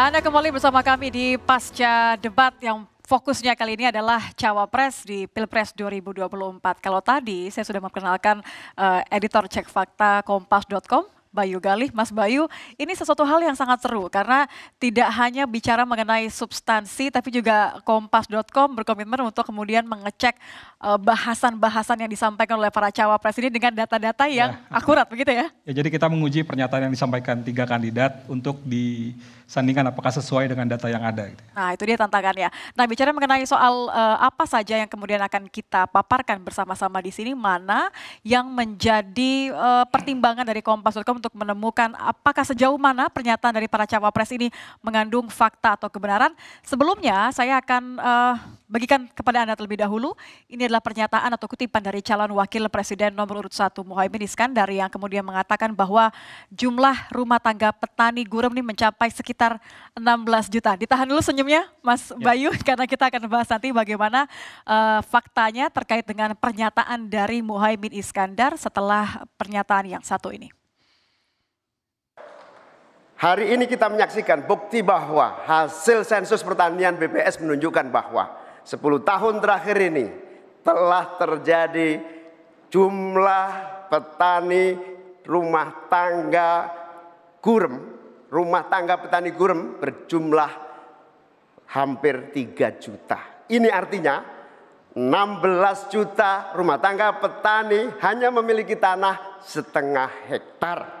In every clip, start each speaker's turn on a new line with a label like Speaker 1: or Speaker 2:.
Speaker 1: Anda kembali bersama kami di Pasca Debat yang fokusnya kali ini adalah cawapres di Pilpres 2024. Kalau tadi saya sudah memperkenalkan uh, editor cek fakta kompas.com Bayu Galih. Mas Bayu, ini sesuatu hal yang sangat seru karena tidak hanya bicara mengenai substansi tapi juga kompas.com berkomitmen untuk kemudian mengecek eh, bahasan-bahasan yang disampaikan oleh para cawapres ini dengan data-data ya. yang ya. akurat begitu ya.
Speaker 2: Ya jadi kita menguji pernyataan yang disampaikan tiga kandidat untuk disandingkan apakah sesuai dengan data yang ada gitu
Speaker 1: ya. Nah, itu dia tantangannya. Nah, bicara mengenai soal uh, apa saja yang kemudian akan kita paparkan bersama-sama di sini mana yang menjadi uh, pertimbangan dari kompas.com untuk menemukan apakah sejauh mana pernyataan dari para cawapres ini mengandung fakta atau kebenaran. Sebelumnya saya akan uh, bagikan kepada Anda terlebih dahulu. Ini adalah pernyataan atau kutipan dari calon wakil presiden nomor urut 1 Muhaimin Iskandar yang kemudian mengatakan bahwa jumlah rumah tangga petani gurem ini mencapai sekitar 16 juta. Ditahan dulu senyumnya Mas ya. Bayu karena kita akan bahas nanti bagaimana uh, faktanya terkait dengan pernyataan dari Muhaimin Iskandar setelah pernyataan yang satu ini.
Speaker 2: Hari ini kita menyaksikan bukti bahwa hasil sensus pertanian BPS
Speaker 1: menunjukkan bahwa 10 tahun terakhir ini telah terjadi jumlah petani rumah tangga gurem, rumah tangga petani gurem berjumlah hampir 3 juta. Ini artinya 16 juta rumah tangga petani hanya memiliki tanah setengah hektare.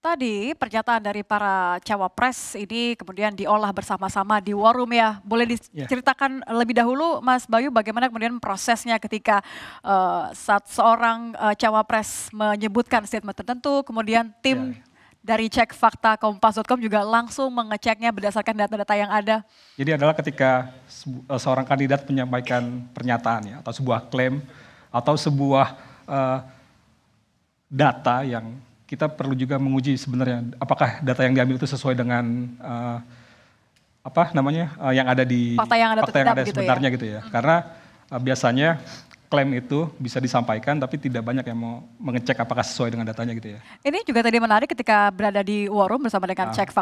Speaker 1: Tadi pernyataan dari para cawapres ini kemudian diolah bersama-sama di war room ya. Boleh ya. diceritakan yeah. lebih dahulu Mas Bayu bagaimana kemudian prosesnya ketika uh, saat seorang uh, cawapres menyebutkan statement tertentu, kemudian tim yeah. Ya. dari cek fakta kompas.com juga langsung mengeceknya berdasarkan data-data yang ada.
Speaker 2: Jadi adalah ketika eh, seorang kandidat menyampaikan pernyataan ya atau sebuah klaim atau sebuah uh, data yang kita perlu juga menguji sebenarnya apakah data yang diambil itu sesuai dengan uh, apa namanya uh, yang ada di fakta yang ada, fakta yang ada gitu ya? gitu ya. Hmm. Karena uh, biasanya klaim itu bisa disampaikan tapi tidak banyak yang mau mengecek apakah sesuai dengan datanya gitu ya.
Speaker 1: Ini juga tadi menarik ketika berada di War Room bersama dengan ah. cek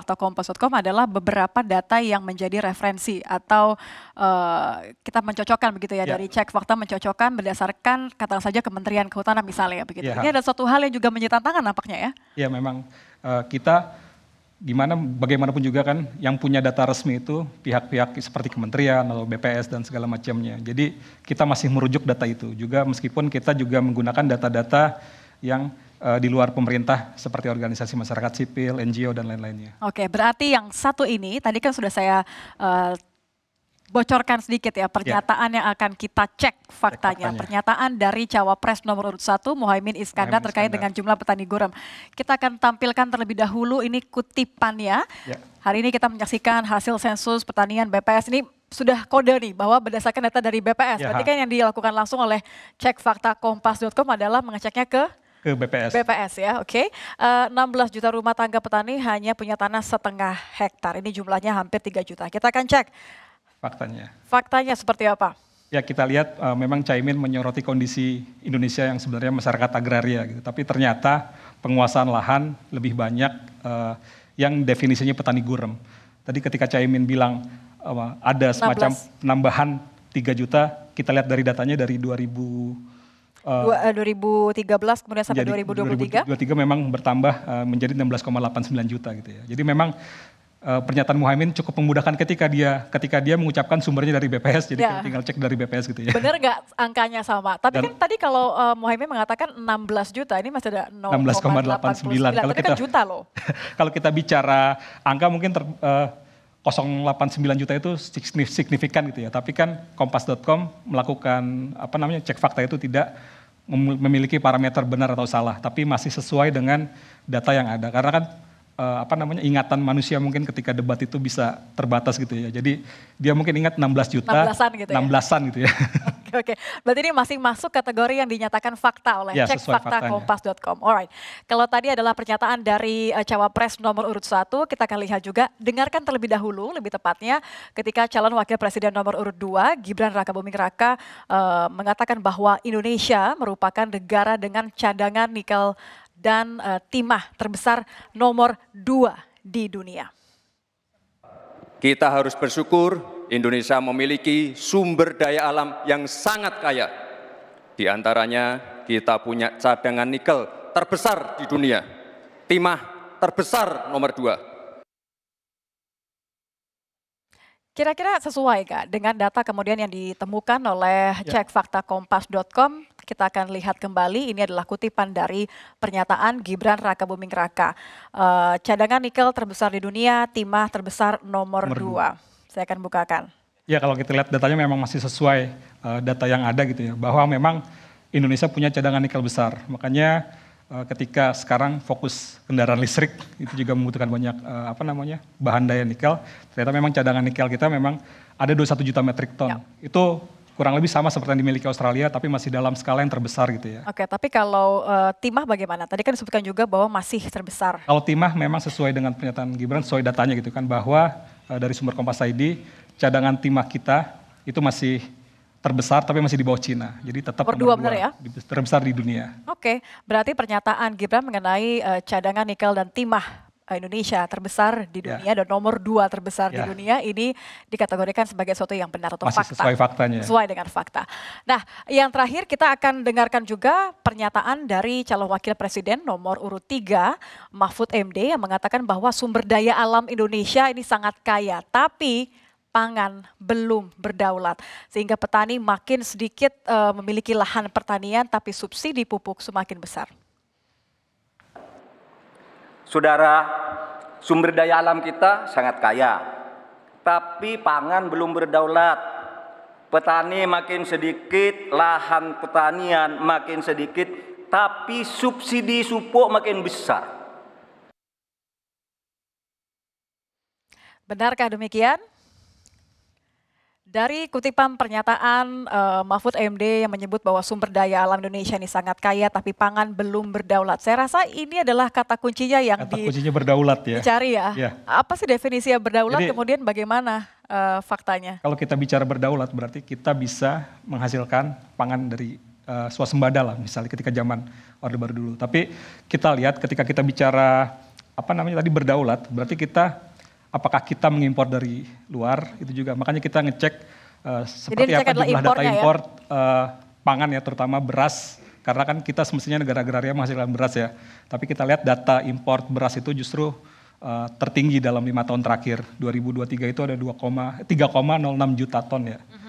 Speaker 1: adalah beberapa data yang menjadi referensi atau uh, kita mencocokkan begitu ya yeah. dari cek fakta mencocokkan berdasarkan kata saja Kementerian Kehutanan misalnya begitu. Yeah. Ini ada suatu hal yang juga menjadi tantangan nampaknya ya.
Speaker 2: ya memang uh, kita gimana bagaimanapun juga kan yang punya data resmi itu pihak-pihak seperti kementerian atau BPS dan segala macamnya. Jadi kita masih merujuk data itu juga meskipun kita juga menggunakan data-data yang uh, di luar pemerintah seperti organisasi masyarakat sipil, NGO dan lain-lainnya.
Speaker 1: Oke, berarti yang satu ini tadi kan sudah saya uh, bocorkan sedikit ya pernyataan ya. yang akan kita cek faktanya. Cek faktanya. Pernyataan dari cawapres nomor urut satu, Muhaimin Iskandar terkait dengan jumlah petani gurem. Kita akan tampilkan terlebih dahulu ini kutipannya. Ya. Hari ini kita menyaksikan hasil sensus pertanian BPS ini sudah kode nih bahwa berdasarkan data dari BPS. Ya. Berarti kan yang dilakukan langsung oleh cek fakta kompas.com adalah mengeceknya ke ke BPS. BPS ya, oke. Okay. Uh, 16 juta rumah tangga petani hanya punya tanah setengah hektar. Ini jumlahnya hampir 3 juta. Kita akan cek faktanya. Faktanya seperti apa?
Speaker 2: Ya kita lihat uh, memang Caimin menyoroti kondisi Indonesia yang sebenarnya masyarakat agraria gitu. Tapi ternyata penguasaan lahan lebih banyak uh, yang definisinya petani gurem. Tadi ketika Caimin bilang uh, ada semacam 16. penambahan 3 juta, kita lihat dari datanya dari 2000 Uh,
Speaker 1: 2013 kemudian sampai jadi 2023
Speaker 2: 2023 memang bertambah uh, menjadi 16,89 juta gitu ya. Jadi memang uh, pernyataan Muhammad cukup memudahkan ketika dia ketika dia mengucapkan sumbernya dari BPS jadi ya. Kan tinggal cek dari BPS gitu ya. Benar
Speaker 1: nggak angkanya sama? Tapi Dan, kan tadi kalau uh, eh, Muhammad mengatakan 16 juta ini masih ada 16,89 kalau kan kita kan juta loh.
Speaker 2: kalau kita bicara angka mungkin ter, uh, eh, 089 juta itu signifikan gitu ya. Tapi kan kompas.com melakukan apa namanya cek fakta itu tidak memiliki parameter benar atau salah, tapi masih sesuai dengan data yang ada. Karena kan uh, apa namanya ingatan manusia mungkin ketika debat itu bisa terbatas gitu ya. Jadi dia mungkin ingat 16 juta, 16-an gitu 16 ya. gitu ya. Gitu ya.
Speaker 1: Oke, okay. Berarti ini masih masuk kategori yang dinyatakan fakta oleh ya, cek fakta kompas.com. Alright. Kalau tadi adalah pernyataan dari uh, cawapres nomor urut satu, kita akan lihat juga dengarkan terlebih dahulu lebih tepatnya ketika calon wakil presiden nomor urut dua Gibran Raka Buming Raka uh, mengatakan bahwa Indonesia merupakan negara dengan cadangan nikel dan uh, timah terbesar nomor dua di dunia.
Speaker 2: Kita harus bersyukur Indonesia memiliki sumber daya alam yang sangat kaya. Di antaranya kita punya cadangan nikel terbesar di dunia, timah terbesar nomor dua,
Speaker 1: Kira-kira sesuai nggak dengan data kemudian yang ditemukan oleh ya. cekfaktakompas.com? Kita akan lihat kembali, ini adalah kutipan dari pernyataan Gibran Raka Buming Raka. Uh, cadangan nikel terbesar di dunia, timah terbesar nomor, nomor dua. dua. Saya akan bukakan.
Speaker 2: Ya kalau kita lihat datanya memang masih sesuai uh, data yang ada gitu ya, bahwa memang Indonesia punya cadangan nikel besar. Makanya Eh, ketika sekarang fokus kendaraan listrik itu juga membutuhkan banyak uh, apa namanya bahan daya nikel. Ternyata memang cadangan nikel kita memang ada 21 juta metrik ton. Ya. Itu kurang lebih sama seperti yang dimiliki Australia tapi masih dalam skala yang terbesar gitu ya.
Speaker 1: Oke, tapi kalau uh, timah bagaimana? Tadi kan disebutkan juga bahwa masih terbesar.
Speaker 2: Kalau timah memang sesuai dengan pernyataan Gibran sesuai datanya gitu kan bahwa uh, dari sumber Kompas ID cadangan timah kita itu masih terbesar tapi masih di bawah Cina. Jadi tetap nomor, dua, dua, ya? Terbesar di dunia.
Speaker 1: Oke, berarti pernyataan Gibran mengenai uh, cadangan nikel dan timah eh, Indonesia terbesar di ya. dunia yeah. dan nomor dua terbesar yeah. di ya. dunia ini dikategorikan sebagai sesuatu yang benar atau Masih fakta. sesuai faktanya. Sesuai dengan fakta. Nah, yang terakhir kita akan dengarkan juga pernyataan dari calon wakil presiden nomor urut tiga Mahfud MD yang mengatakan bahwa sumber daya alam Indonesia ini sangat kaya, tapi pangan belum berdaulat sehingga petani makin sedikit e, memiliki lahan pertanian tapi subsidi pupuk semakin besar.
Speaker 2: Saudara, sumber daya alam kita sangat kaya, tapi pangan belum berdaulat. Petani makin sedikit, lahan pertanian makin sedikit, tapi subsidi pupuk makin besar.
Speaker 1: Benarkah demikian? Dari kutipan pernyataan uh, Mahfud MD yang menyebut bahwa sumber daya alam Indonesia ini sangat kaya tapi pangan belum berdaulat. Saya rasa ini adalah kata kuncinya yang kata di, kuncinya
Speaker 2: berdaulat ya. Dicari ya. ya.
Speaker 1: Apa sih definisi berdaulat Jadi, kemudian bagaimana uh, faktanya?
Speaker 2: Kalau kita bicara berdaulat berarti kita bisa menghasilkan pangan dari uh, swasembada lah misalnya ketika zaman Orde Baru dulu. Tapi kita lihat ketika kita bicara apa namanya tadi berdaulat berarti kita apakah kita mengimpor dari luar itu juga. Makanya kita ngecek uh, seperti apa jumlah data impor ya? uh, pangan ya terutama beras karena kan kita semestinya negara agraria menghasilkan beras ya. Tapi kita lihat data impor beras itu justru uh, tertinggi dalam lima tahun terakhir. 2023 itu ada 3,06 juta ton ya. Uh -huh.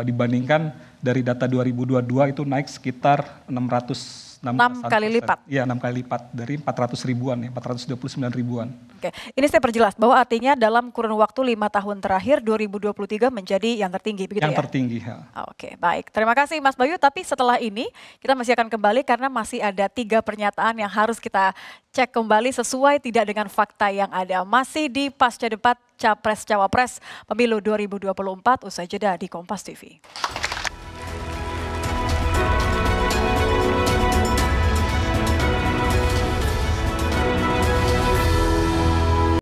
Speaker 2: uh, dibandingkan dari data 2022 itu naik sekitar 600 6 kali lipat. Iya, 6 kali lipat dari 400 ribuan ya, 429 ribuan.
Speaker 1: Oke. Ini saya perjelas bahwa artinya dalam kurun waktu 5 tahun terakhir 2023 menjadi yang tertinggi begitu yang ya. Yang tertinggi ya. Oke, baik. Terima kasih Mas Bayu, tapi setelah ini kita masih akan kembali karena masih ada tiga pernyataan yang harus kita cek kembali sesuai tidak dengan fakta yang ada. Masih di pasca debat Capres Cawapres Pemilu 2024 usai jeda di Kompas TV.